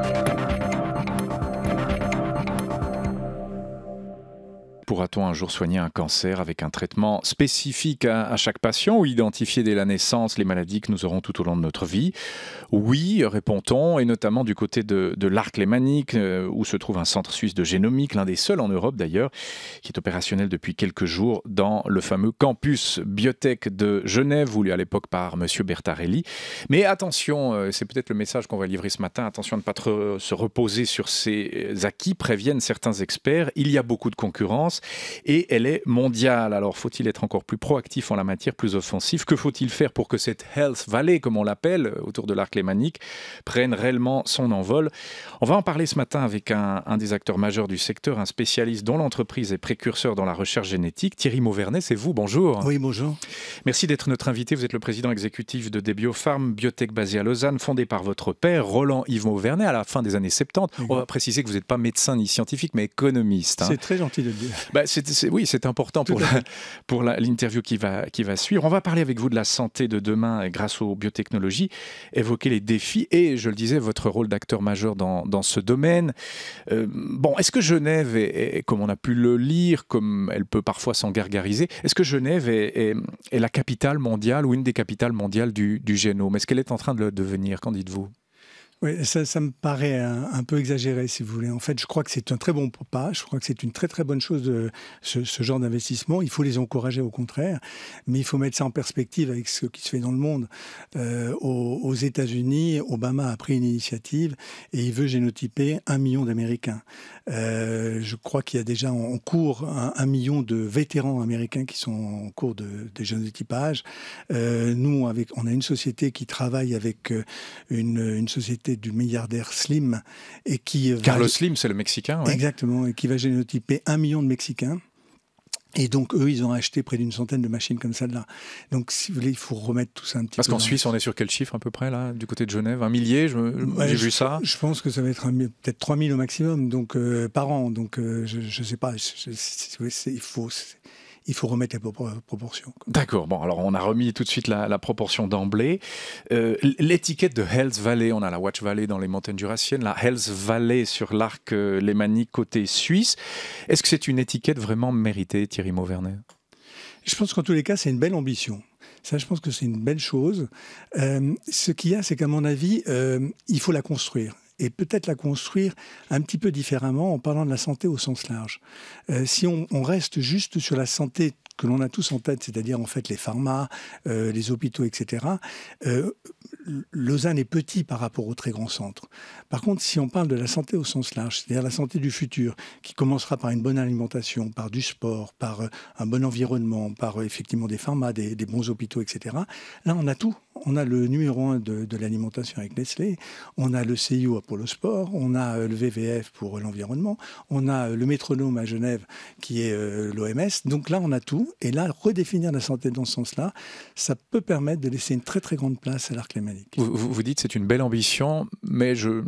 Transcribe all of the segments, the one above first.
Thank you. Pourra-t-on un jour soigner un cancer avec un traitement spécifique à, chaque patient ou identifier dès la naissance les maladies que nous aurons tout au long de notre vie Oui, répond-on, et notamment du côté de, l'Arc Lémanique, euh, où se trouve un centre suisse de génomique, l'un des seuls en Europe d'ailleurs, qui est opérationnel depuis quelques jours dans le fameux campus biotech de Genève, voulu à l'époque par M. Bertarelli. Mais attention, euh, c'est peut-être le message qu'on va livrer ce matin, attention à ne pas trop se reposer sur ces acquis, préviennent certains experts, il y a beaucoup de concurrence et elle est mondiale. Alors faut-il être encore plus proactif en la matière, plus offensif Que faut-il faire pour que cette Health Valley, comme on l'appelle, autour de l'arc lémanique, prenne réellement son envol On va en parler ce matin avec un, des acteurs majeurs du secteur, un spécialiste dont l'entreprise est précurseur dans la recherche génétique, Thierry Mauvernet. C'est vous, bonjour. Oui, bonjour. Merci d'être notre invité. Vous êtes le président exécutif de Debiopharm, biotech basée à Lausanne, fondée par votre père, Roland Yves Mauvernet, à la fin des années 70. On va préciser que vous n'êtes pas médecin ni scientifique, mais économiste. Hein. C'est très gentil de le dire. Bah, oui, c'est important pour l'interview qui, va, qui va suivre. On va parler avec vous de la santé de demain euh, grâce aux biotechnologies, évoquer les défis et, je le disais, votre rôle d'acteur majeur dans, ce domaine. Euh, bon, est-ce que Genève, comme on a pu le lire, comme elle peut parfois s'en gargariser, est-ce que Genève est, la capitale mondiale ou une des capitales mondiales du, du génome Est-ce qu'elle est en train de le devenir Qu'en dites-vous oui, ça, me paraît un, peu exagéré, si vous voulez. En fait, je crois que c'est un très bon pas. Je crois que c'est une très très bonne chose de ce, genre d'investissement. Il faut les encourager au contraire, mais il faut mettre ça en perspective avec ce qui se fait dans le monde. Euh, aux, États-Unis, Obama a pris une initiative et il veut génotyper un million d'Américains. Euh, je crois qu'il y a déjà en cours un, million de vétérans américains qui sont en cours de, de génotypage. Euh, nous, avec, on a une société qui travaille avec une société du milliardaire Slim. Et qui Carlos Slim, c'est le Mexicain. Exactement, et qui va génotyper un million de Mexicains. Et donc, eux, ils ont acheté près d'une centaine de machines comme celle-là. Donc, si vous voulez, il faut remettre tout ça un petit Parce peu. Parce qu'en Suisse, on est sur quel chiffre à peu près, là, du côté de Genève Un millier J'ai vu ça Je pense que ça va être peut-être 3000 au maximum donc, euh, par an. Donc, euh, je sais pas. il faut il faut remettre les proportions. D'accord. Bon, alors on a remis tout de suite la, proportion d'emblée. Euh, l'étiquette de Hells Valley, on a la Watch Valley dans les montagnes jurassiennes, la Hells Valley sur l'arc euh, lémanique côté suisse. Est-ce que c'est une étiquette vraiment méritée, Thierry Mauvernet Je pense qu'en tous les cas, c'est une belle ambition. Ça, je pense que c'est une belle chose. Euh, ce qu'il y a, c'est qu'à mon avis, il faut la construire et peut-être la construire un petit peu différemment en parlant de la santé au sens large. Euh, si on, reste juste sur la santé que l'on a tous en tête, c'est-à-dire en fait les pharmas, euh, les hôpitaux, etc. Euh, Lausanne est petit par rapport aux très grands centres. Par contre, si on parle de la santé au sens large, c'est-à-dire la santé du futur, qui commencera par une bonne alimentation, par du sport, par un bon environnement, par effectivement des pharmas, des bons hôpitaux, etc. Là, on a tout on a le numéro 1 de, l'alimentation avec Nestlé, on a le CIO pour le Sport, on a euh, le VVF pour euh, l'environnement, on a euh, le métronome à Genève qui est l'OMS. Donc là, on a tout. Et là, redéfinir la santé dans ce sens-là, ça peut permettre de laisser une très très grande place à l'arc lémanique. Vous, vous, dites c'est une belle ambition, mais je,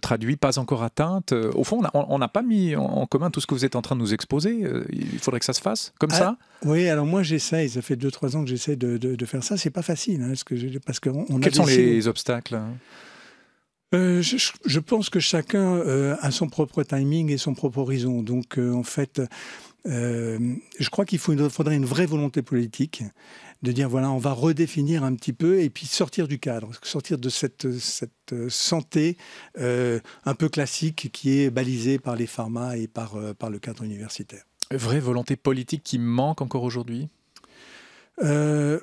traduis pas encore atteinte. Au fond, on n'a pas mis en commun tout ce que vous êtes en train de nous exposer. Il faudrait que ça se fasse comme ah, ça Oui, alors moi j'essaye. Ça fait 2-3 ans que j'essaie de, faire ça. C'est pas facile, hein, ce que je quels sont les obstacles hein euh, je, pense que chacun euh, a son propre timing et son propre horizon. Donc, euh, en fait, je crois qu'il faudrait une vraie volonté politique de dire voilà, on va redéfinir un petit peu et puis sortir du cadre, sortir de cette, cette santé un peu classique qui est balisée par les pharma et par, par le cadre universitaire. Vraie volonté politique qui manque encore aujourd'hui euh,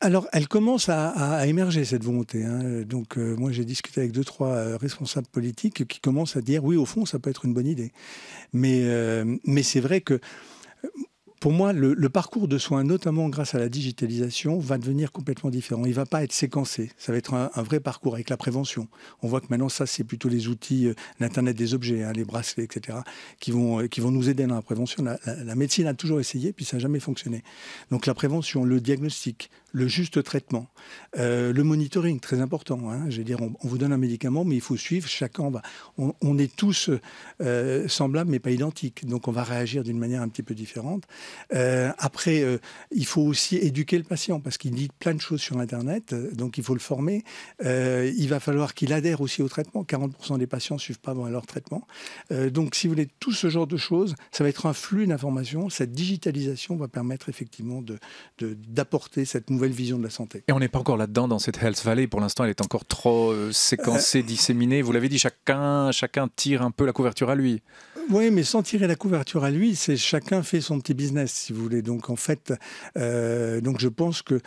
alors, elle commence à, émerger, cette volonté. Hein. Donc, euh, moi, j'ai discuté avec deux, trois euh, responsables politiques qui commencent à dire, oui, au fond, ça peut être une bonne idée. Mais, mais c'est vrai que pour moi, le, parcours de soins, notamment grâce à la digitalisation, va devenir complètement différent. Il ne va pas être séquencé. Ça va être un, vrai parcours avec la prévention. On voit que maintenant, ça, c'est plutôt les outils, euh, l'Internet des objets, hein, les bracelets, etc., qui vont, euh, qui vont nous aider dans la prévention. La, médecine a toujours essayé, puis ça n'a jamais fonctionné. Donc la prévention, le diagnostic, le juste traitement, euh, le monitoring, très important. Hein. Je veux dire, on, vous donne un médicament, mais il faut suivre. Chacun on est tous semblables, mais pas identiques. Donc on va réagir d'une manière un petit peu différente. Euh, après, euh, il faut aussi éduquer le patient parce qu'il dit plein de choses sur Internet, euh, donc il faut le former. il va falloir qu'il adhère aussi au traitement. 40% des patients ne suivent pas leur traitement. donc, si vous voulez, tout ce genre de choses, ça va être un flux d'informations. Cette digitalisation va permettre effectivement d'apporter de, cette nouvelle vision de la santé. Et on n'est pas encore là-dedans dans cette Health Valley. Pour l'instant, elle est encore trop séquencée, disséminée. Vous l'avez dit, chacun, chacun tire un peu la couverture à lui. Oui, mais sans tirer la couverture à lui, c'est chacun fait son petit business si vous voulez. Donc en fait, euh, donc je pense que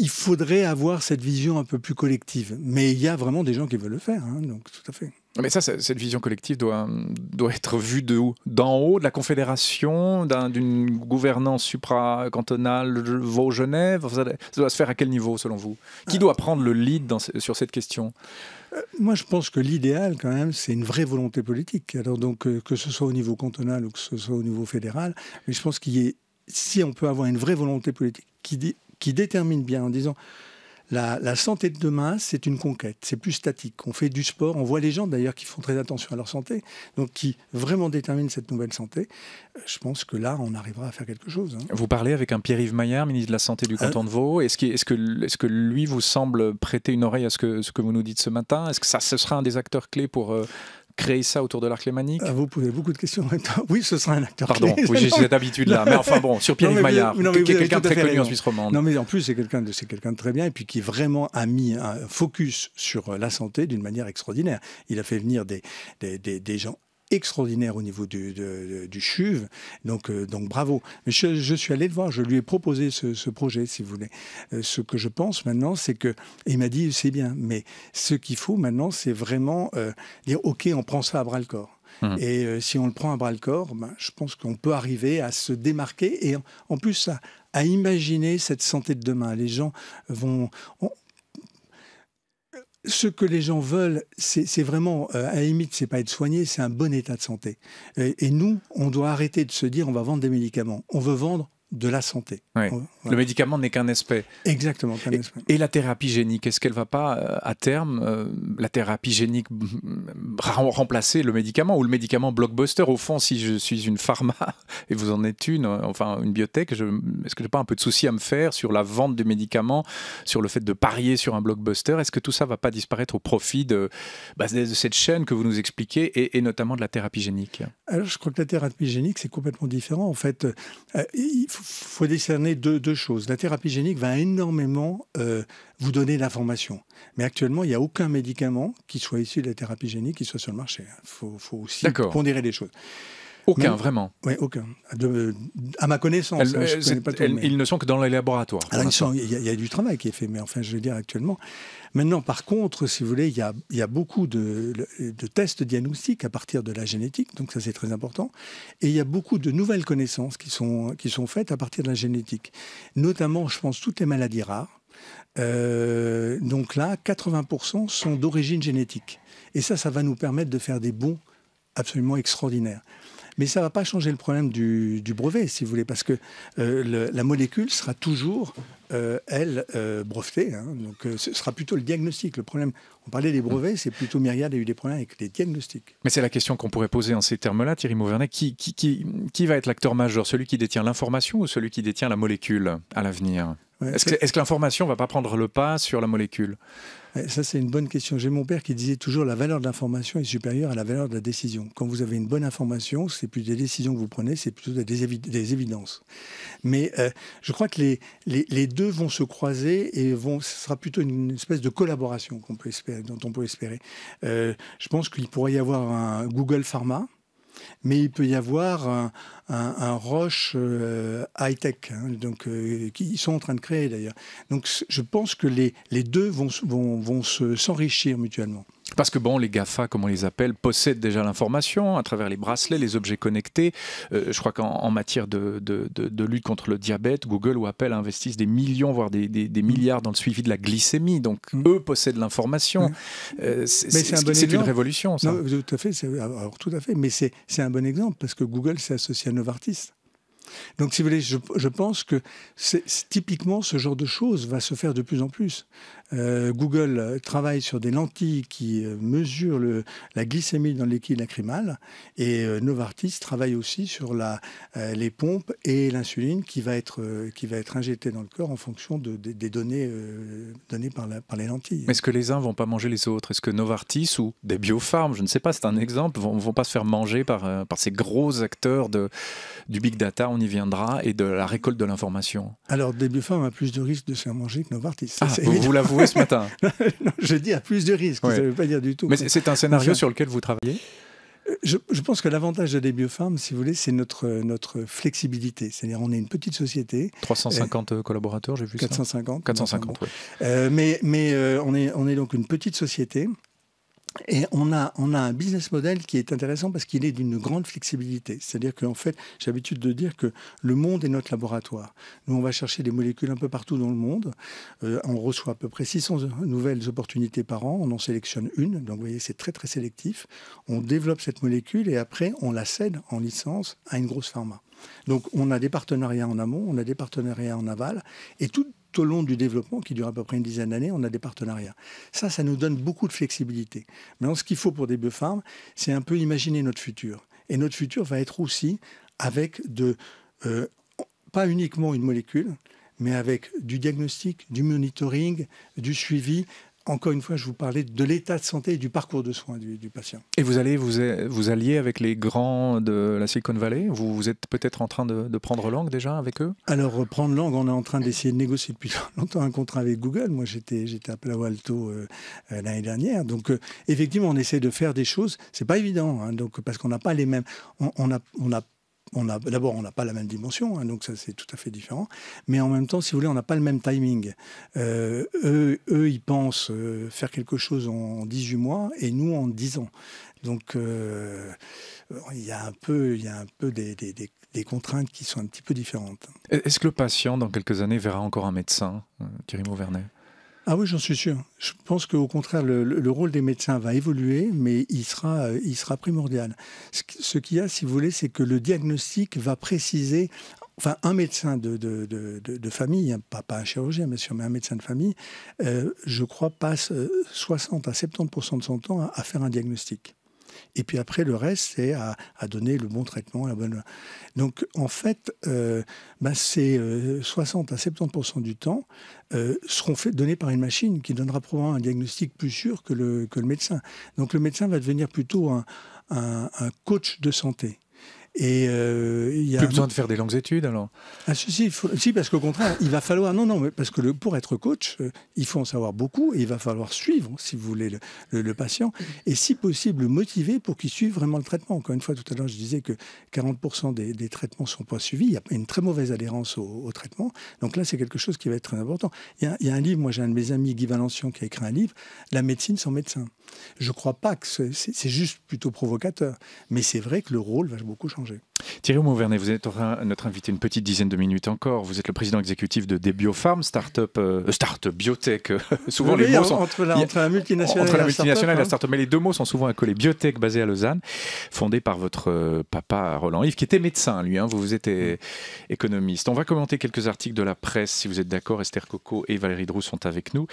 il faudrait avoir cette vision un peu plus collective. Mais il y a vraiment des gens qui veulent le faire, hein, donc tout à fait. Mais ça, cette vision collective doit, doit être vue de D'en haut, de la Confédération, d'une un, gouvernance supracantonale Vaud, genève ça, doit se faire à quel niveau, selon vous Qui euh. doit prendre le lead dans, sur cette question euh, moi, je pense que l'idéal, quand même, c'est une vraie volonté politique. Alors, donc, euh, que ce soit au niveau cantonal ou que ce soit au niveau fédéral, mais je pense qu'il y si on peut avoir une vraie volonté politique qui, qui détermine bien en disant la, santé de demain, c'est une conquête, c'est plus statique. On fait du sport, on voit les gens d'ailleurs qui font très attention à leur santé, donc qui vraiment déterminent cette nouvelle santé. Euh, je pense que là, on arrivera à faire quelque chose. Hein. Vous parlez avec un Pierre-Yves Maillard, ministre de la Santé du euh, canton de Vaud. Est-ce que, lui vous semble prêter une oreille à ce que, vous nous dites ce matin Est-ce que ça, ce sera un des acteurs clés pour euh, créer ça autour de l'arc lémanique ah, Vous posez beaucoup de questions Oui, ce sera un acteur Pardon, j'ai cette habitude-là. Mais enfin bon, sur Pierre-Yves Maillard, qui est quelqu'un de très connu en Suisse romande. Non, mais en plus, c'est quelqu'un de, quelqu'un de très bien et puis qui vraiment a mis un focus sur la santé d'une manière extraordinaire. Il a fait venir des, des, des gens extraordinaire au niveau du, de, du CHUV. Donc, euh, donc bravo. Mais je, suis allé le voir, je lui ai proposé ce, projet, si vous voulez. Euh, ce que je pense maintenant, c'est que il m'a dit c'est bien, mais ce qu'il faut maintenant, c'est vraiment euh, dire ok, on prend ça à bras le corps. Hum. Et si on le prend à bras le corps, ben, je pense qu'on peut arriver à se démarquer et en, plus à, imaginer cette santé de demain. Les gens vont ce que les gens veulent, c'est vraiment, euh, à la limite, c'est pas être soigné, c'est un bon état de santé. et, nous, on doit arrêter de se dire on va vendre des médicaments. On veut vendre de la santé. Le médicament n'est qu'un aspect. Exactement. et, aspect. et, la thérapie génique, est-ce qu'elle ne va pas, euh, à terme, euh, la thérapie génique mm, mm, remplacer le médicament ou le médicament blockbuster Au fond, si je suis une pharma, et vous en êtes une, euh, enfin une biotech, est-ce que j'ai pas un peu de soucis à me faire sur la vente du médicament, sur le fait de parier sur un blockbuster Est-ce que tout ça ne va pas disparaître au profit bah, de, cette chaîne que vous nous expliquez et, notamment de la thérapie génique Je crois que la thérapie génique, c'est complètement différent. En fait, il faut faut discerner deux, choses. La thérapie génique va énormément euh, vous donner l'information. Mais actuellement, il n'y a aucun médicament qui soit issu de la thérapie génique qui soit sur le marché. Il faut, faut aussi pondérer les choses. Aucun, hmm vraiment Oui, aucun. à euh, ma connaissance, hein, euh, connais pas Ils ne sont que dans les laboratoires. Ah, il, y a, du travail qui est fait, mais enfin, je veux dire actuellement. Maintenant, par contre, si vous voulez, il y a, beaucoup de, tests diagnostiques à partir de la génétique, donc ça c'est très important. Et il y a beaucoup de nouvelles connaissances qui sont, qui sont faites à partir de la génétique. Notamment, je pense, toutes les maladies rares. Euh, donc là, 80% sont d'origine génétique. Et ça, ça va nous permettre de faire des bons absolument extraordinaires. Mais ça ne va pas changer le problème du, brevet, si vous voulez, parce que euh, la molécule sera toujours, euh, elle, euh, brevetée. Hein. donc ce sera plutôt le diagnostic. Le problème, on parlait des brevets, c'est plutôt Myriad a eu des problèmes avec les diagnostics. Mais c'est la question qu'on pourrait poser en ces termes-là, Thierry Mauvernet. Qui, qui, qui, va être l'acteur majeur Celui qui détient l'information ou celui qui détient la molécule à l'avenir Est-ce que, que l'information ne va pas prendre le pas sur la molécule eh, ça, c'est une bonne question. J'ai mon père qui disait toujours la valeur de l'information est supérieure à la valeur de la décision. Quand vous avez une bonne information, c'est plus des décisions que vous prenez, c'est plutôt des, des, évidences. Mais euh, je crois que les, les, deux vont se croiser et vont, ce sera plutôt une espèce de collaboration qu'on peut espérer, dont on peut espérer. Euh, je pense qu'il pourrait y avoir un Google Pharma mais il peut y avoir un, roche euh, high-tech, hein, euh, qu'ils sont en train de créer d'ailleurs. Donc je pense que les, deux vont s'enrichir mutuellement. Parce que bon, les GAFA, comme on les appelle, possèdent déjà l'information à travers les bracelets, les objets connectés. Euh, je crois qu'en matière de, lutte contre le diabète, Google ou Apple investissent des millions, voire des, mmh. milliards dans le suivi de la glycémie. Donc mmh. eux possèdent l'information. c'est une révolution, ça. tout à fait. tout à fait. Mais c'est un bon exemple parce que Google s'est associé à Novartis. Donc, si vous voulez, je, pense que c'est, typiquement ce genre de choses va se faire de plus en plus. Euh, Google euh, travaille sur des lentilles qui euh, mesurent le, la glycémie dans l'équilibre lacrymal et Novartis travaille aussi sur la, les pompes et l'insuline qui va être qui va être injectée dans le corps en fonction des données données par, par les lentilles. Est-ce que les uns vont pas manger les autres Est-ce que Novartis ou des biopharmes, je ne sais pas, c'est un exemple, vont, vont pas se faire manger par par ces gros acteurs de du big data on viendra et de la récolte de l'information Alors, Debufarm a plus de risques de se faire manger que Novartis. Ah, vous, vous l'avouez ce matin Je dis à plus de risques, ça ne veut pas dire du tout. Mais c'est un scénario sur lequel vous travaillez je, pense que l'avantage de des si vous voulez, c'est notre, notre flexibilité. C'est-à-dire, on est une petite société. 350 collaborateurs, j'ai vu 450, ça. 450. oui. Euh, mais mais euh, on, est, on est donc une petite société et on a, on a un business model qui est intéressant parce qu'il est d'une grande flexibilité. C'est-à-dire qu'en fait, j'ai l'habitude de dire que le monde est notre laboratoire. Nous, on va chercher des molécules un peu partout dans le monde. Euh, on reçoit à peu près 600 nouvelles opportunités par an. On en sélectionne une. Donc, vous voyez, c'est très, très sélectif. On développe cette molécule et après, on la cède en licence à une grosse pharma. Donc on a des partenariats en amont, on a des partenariats en aval, et tout tout au long du développement, qui dure à peu près une dizaine d'années, on a des partenariats. Ça, ça nous donne beaucoup de flexibilité. Maintenant, ce qu'il faut pour des biofarmes, c'est un peu imaginer notre futur. Et notre futur va être aussi avec de, euh, pas uniquement une molécule, mais avec du diagnostic, du monitoring, du suivi, encore une fois, je vous parlais de l'état de santé et du parcours de soins du, patient. Et vous allez vous, vous alliez avec les grands de la Silicon Valley Vous, êtes peut-être en train de, prendre langue déjà avec eux Alors, euh, prendre langue, on est en train d'essayer de négocier depuis longtemps un contrat avec Google. Moi, j'étais à Palo Alto euh, euh, l'année dernière. Donc, effectivement, on essaie de faire des choses. C'est pas évident, hein, donc, parce qu'on n'a pas les mêmes. On a. on d'abord on n'a pas la même dimension, hein, donc ça c'est tout à fait différent. Mais en même temps, si vous voulez, on n'a pas le même timing. Euh, eux, ils pensent euh, faire quelque chose en 18 mois et nous en 10 ans. Donc euh, il y a un peu, il y a un peu des, des, contraintes qui sont un petit peu différentes. Est-ce que le patient, dans quelques années, verra encore un médecin, Thierry Mauvernet ah oui, j'en suis sûr. Je pense qu'au contraire, le, rôle des médecins va évoluer, mais il sera, euh, il sera primordial. Ce, qu'il y a, si vous voulez, c'est que le diagnostic va préciser enfin un médecin de, famille, hein, pas, pas, un chirurgien bien sûr, mais un médecin de famille, euh, je crois, passe 60 euh, à 70% de son temps à, faire un diagnostic. Et puis après, le reste, c'est à, donner le bon traitement, la bonne. Donc en fait, euh, 60 bah, euh, à 70 du temps euh, seront donnés par une machine qui donnera probablement un diagnostic plus sûr que le, médecin. Donc le médecin va devenir plutôt un coach de santé. Et euh, il y a plus besoin de faire des longues études alors. Ah, si, si, parce qu'au contraire, il va falloir non non parce que le, pour être coach, euh, il faut en savoir beaucoup et il va falloir suivre si vous voulez le, patient et si possible le motiver pour qu'il suive vraiment le traitement. Encore une fois, tout à l'heure je disais que 40% des, des, traitements sont pas suivis. Il y a une très mauvaise adhérence au, traitement. Donc là, c'est quelque chose qui va être très important. Il y a, il y a un livre, moi j'ai un de mes amis Guy Valencian qui a écrit un livre, La médecine sans médecin. Je crois pas que c'est juste plutôt provocateur, mais c'est vrai que le rôle va beaucoup changer. Thierry Mouvernet, vous êtes notre invité une petite dizaine de minutes encore. Vous êtes le président exécutif de des start-up, euh, start biotech. Euh, souvent les mots Entre la, start-up. mais les deux mots sont souvent accolés. Biotech basé à Lausanne, fondée par votre euh, papa Roland Yves, qui était médecin, lui. Hein. vous, vous êtes économiste. On va commenter quelques articles de la presse, si vous êtes d'accord. Esther Coco et Valérie Drou sont avec nous.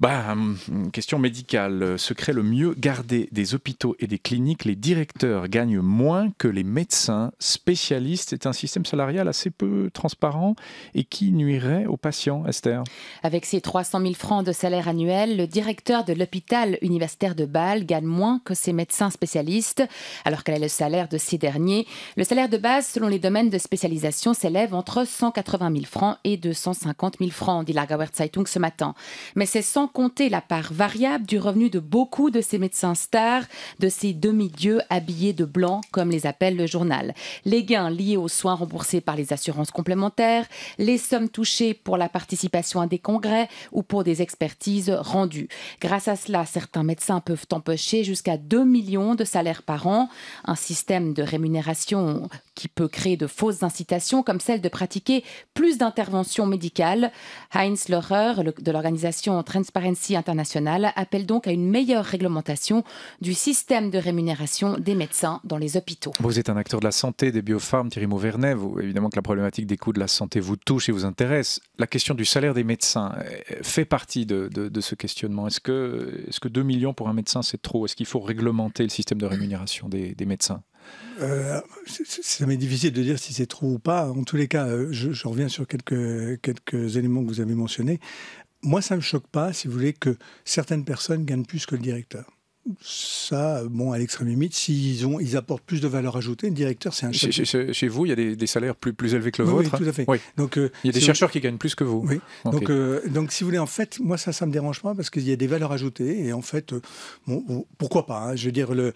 Bah, hum, question médicale. Secret le mieux gardé des hôpitaux et des cliniques, les directeurs gagnent moins que les médecins spécialistes. C'est un système salarial assez peu transparent et qui nuirait aux patients, Esther. Avec ses 300 000 francs de salaire annuel, le directeur de l'hôpital universitaire de Bâle gagne moins que ses médecins spécialistes. Alors quel est le salaire de ces derniers Le salaire de base, selon les domaines de spécialisation, s'élève entre 180 000 francs et 250 000 francs, dit la Zeitung ce matin. Mais ces compter la part variable du revenu de beaucoup de ces médecins stars, de ces demi-dieux habillés de blanc, comme les appelle le journal. Les gains liés aux soins remboursés par les assurances complémentaires, les sommes touchées pour la participation à des congrès ou pour des expertises rendues. Grâce à cela, certains médecins peuvent empocher jusqu'à 2 millions de salaires par an. Un système de rémunération qui peut créer de fausses incitations, comme celle de pratiquer plus d'interventions médicales. Heinz Lohrer de l'organisation entraîne Parency International appelle donc à une meilleure réglementation du système de rémunération des médecins dans les hôpitaux. Vous êtes un acteur de la santé des biopharmes, Thierry Mauvernet. Vous, évidemment que la problématique des coûts de la santé vous touche et vous intéresse. La question du salaire des médecins eh, fait partie de, ce questionnement. Est-ce que, est que 2 millions pour un médecin, c'est trop Est-ce qu'il faut réglementer le système de rémunération des, médecins euh, ça m'est difficile de dire si c'est trop ou pas. En tous les cas, euh, je, reviens sur quelques, quelques éléments que vous avez mentionnés moi, ça ne me choque pas, si vous voulez, que certaines personnes gagnent plus que le directeur ça, bon, à l'extrême limite, s'ils ont, ils apportent plus de valeur ajoutée, le directeur, c'est un chef. Chez, vous, il y a des, salaires plus, plus élevés que le vôtre. Oui, tout à fait. Hein. Donc, euh, il y a des chercheurs qui gagnent plus que vous. Oui. Donc, euh, donc, si vous voulez, en fait, moi, ça, ça me dérange pas parce qu'il y a des valeurs ajoutées. Et en fait, euh, pourquoi pas hein. Je veux dire, le,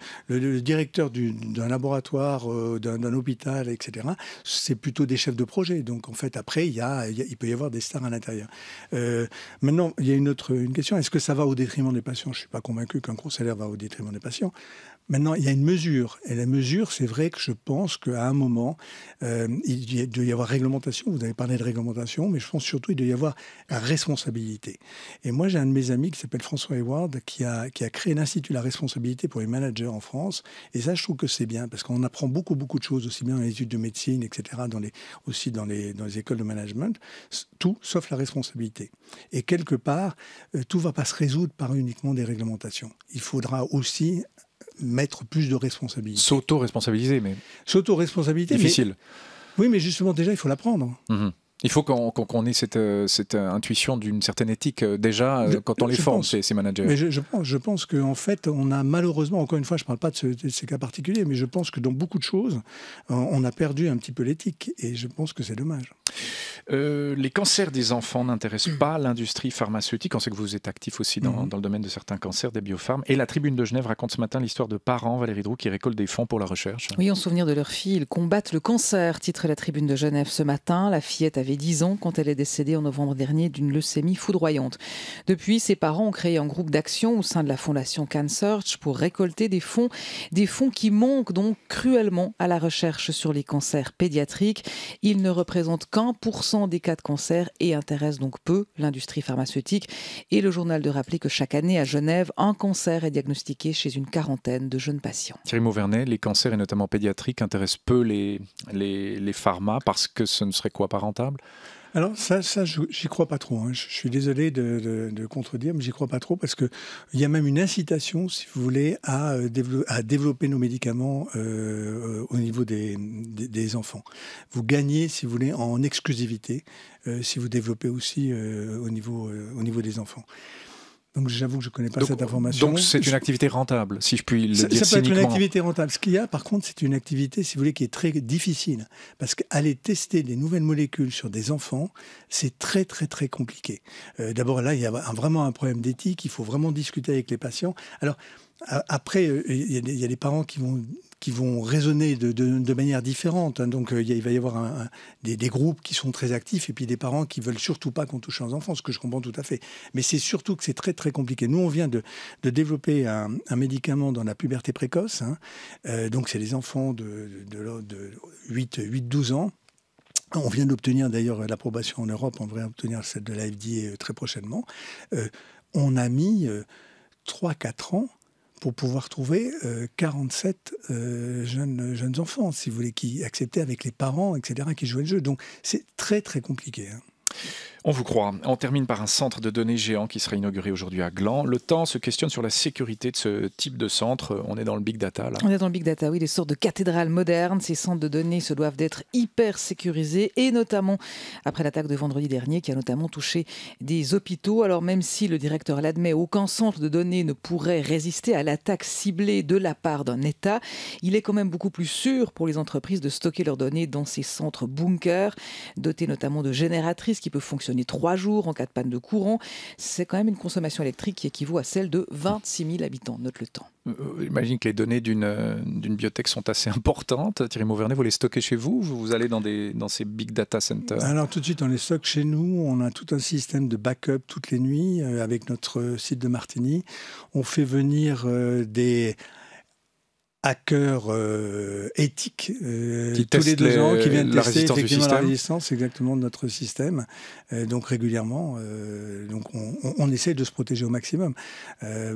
directeur d'un laboratoire, d'un hôpital, etc., c'est plutôt des chefs de projet. Donc, en fait, après, il, il, peut y avoir des stars à l'intérieur. maintenant, il y a une autre une question. Est-ce que ça va au détriment des patients Je suis pas convaincu qu'un gros salaire va au détriment des patients. Maintenant, il y a une mesure. Et la mesure, c'est vrai que je pense qu'à un moment, euh, il doit y avoir réglementation. Vous avez parlé de réglementation, mais je pense surtout qu'il doit y avoir responsabilité. Et moi, j'ai un de mes amis qui s'appelle François Hayward, qui a, qui a créé l'Institut de la responsabilité pour les managers en France. Et ça, je trouve que c'est bien, parce qu'on apprend beaucoup, beaucoup de choses, aussi bien dans les études de médecine, etc., dans les, aussi dans les, dans les écoles de management, tout sauf la responsabilité. Et quelque part, euh, tout ne va pas se résoudre par uniquement des réglementations. Il faudra aussi mettre plus de responsabilité. S'auto-responsabiliser, mais. S'auto-responsabilité. Difficile. Oui, mais justement, déjà, il faut l'apprendre. Mhm. Il faut qu'on ait cette, euh, euh, intuition d'une certaine éthique euh, déjà quand on les forme, ces, managers. Mais je, je pense, qu'en fait, on a malheureusement, encore une fois, je ne parle pas de, ces cas particuliers, mais je pense que dans beaucoup de choses, on a perdu un petit peu l'éthique et je pense que c'est dommage. les cancers des enfants n'intéressent pas l'industrie pharmaceutique. On sait que vous êtes actif aussi dans, mhm. dans, le domaine de certains cancers, des biopharmes. Et la Tribune de Genève raconte ce matin l'histoire de parents, Valérie Droux, qui récoltent des fonds pour la recherche. Oui, en souvenir de leur fille, ils combattent le cancer, titre la Tribune de Genève ce matin. La fillette avait 10 ans quand elle est décédée en novembre dernier d'une leucémie foudroyante. Depuis, ses parents ont créé un groupe d'action au sein de la fondation CanSearch pour récolter des fonds, des fonds qui manquent donc cruellement à la recherche sur les cancers pédiatriques. Ils ne représentent qu'un pour cent des cas de cancer et intéressent donc peu l'industrie pharmaceutique. Et le journal de rappeler que chaque année à Genève, un cancer est diagnostiqué chez une quarantaine de jeunes patients. Thierry Mauvernet, les cancers et notamment pédiatriques intéressent peu les, les, les pharmas parce que ce ne serait quoi pas rentable alors ça, ça j'y crois pas trop. Hein. Je suis désolé de, contredire, mais j'y crois pas trop parce qu'il y a même une incitation, si vous voulez, à, euh, développer, nos médicaments euh, au niveau des, enfants. Vous gagnez, si vous voulez, en exclusivité euh, si vous développez aussi au, niveau, au niveau des enfants. Donc j'avoue que je ne connais pas cette information. Donc c'est une activité rentable, si je puis le ça, Ça peut être une activité rentable. Ce qu'il y a, par contre, c'est une activité, si vous voulez, qui est très difficile. Parce qu'aller tester des nouvelles molécules sur des enfants, c'est très, très, très compliqué. Euh, d'abord, là, il y a vraiment un problème d'éthique. Il faut vraiment discuter avec les patients. Alors, après, euh, il y, a des parents qui vont qui vont résonner de, manière différente. Hein. Donc euh, il va y avoir des, groupes qui sont très actifs et puis des parents qui veulent surtout pas qu'on touche leurs enfants, ce que je comprends tout à fait. Mais c'est surtout que c'est très très compliqué. Nous, on vient de, développer un, médicament dans la puberté précoce. Hein. Euh, donc c'est les enfants de, 8-12 ans. On vient d'obtenir d'ailleurs l'approbation en Europe, on va obtenir celle de la euh, très prochainement. on a mis 3-4 ans pour pouvoir trouver 47 euh, euh, jeunes, jeunes enfants, si vous voulez, qui acceptaient avec les parents, etc., qui jouaient le jeu. Donc c'est très très compliqué. Hein. On vous croit. On termine par un centre de données géant qui sera inauguré aujourd'hui à Gland. Le temps se questionne sur la sécurité de ce type de centre. On est dans le big data là. On est dans le big data, oui, des sortes de cathédrales modernes. Ces centres de données se doivent d'être hyper sécurisés et notamment après l'attaque de vendredi dernier qui a notamment touché des hôpitaux. Alors même si le directeur l'admet, aucun centre de données ne pourrait résister à l'attaque ciblée de la part d'un État, il est quand même beaucoup plus sûr pour les entreprises de stocker leurs données dans ces centres bunkers, dotés notamment de génératrices qui peuvent fonctionner trois jours en cas de panne de courant. C'est quand même une consommation électrique qui équivaut à celle de 26 000 habitants. Note le temps. Euh, euh, j'imagine que les données euh, d'une biotech sont assez importantes. Thierry Mauvernet, vous les stockez chez vous Vous allez dans, des, dans ces big data centers Alors tout de suite, on les stocke chez nous. On a tout un système de backup toutes les nuits avec notre site de Martigny. On fait venir des hackers euh, éthiques euh, qui tous les deux ans qui viennent tester la résistance exactement de notre système euh, donc régulièrement euh, donc on, on, essaie de se protéger au maximum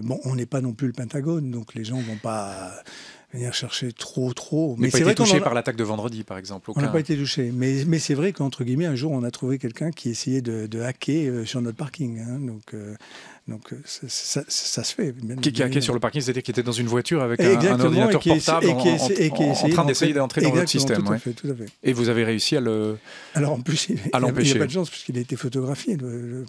bon on n'est pas non plus le Pentagone donc les gens vont pas venir chercher trop, trop. Mais c'est vrai touché a... par l'attaque de vendredi, par exemple. On n'a pas été touché. Mais, mais c'est vrai qu'entre guillemets, un jour, on a trouvé quelqu'un qui essayait de, hacker sur notre parking. Hein. donc, donc euh, ça, se fait. qui, qui sur le parking, c'est-à-dire qui était dans une voiture avec un, ordinateur portable qui en, train d'essayer d'entrer dans votre système. Et vous avez réussi à le. Alors en plus, il n'y a, pas de chance puisqu'il a été photographié,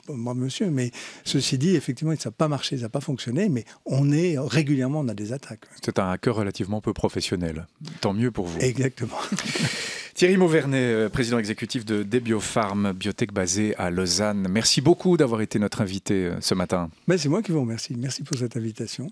moi, monsieur. Mais ceci dit, effectivement, ça n'a pas marché, ça n'a pas fonctionné, mais on est régulièrement, on a des attaques. C'est un hacker relativement peu professionnel. Tant mieux pour vous. Exactement. Thierry Mauvernet, euh, président exécutif de DebioPharm, biotech basée à Lausanne. Merci beaucoup d'avoir été notre invité euh, ce matin. Ben, c'est moi qui vous remercie. Merci pour cette invitation.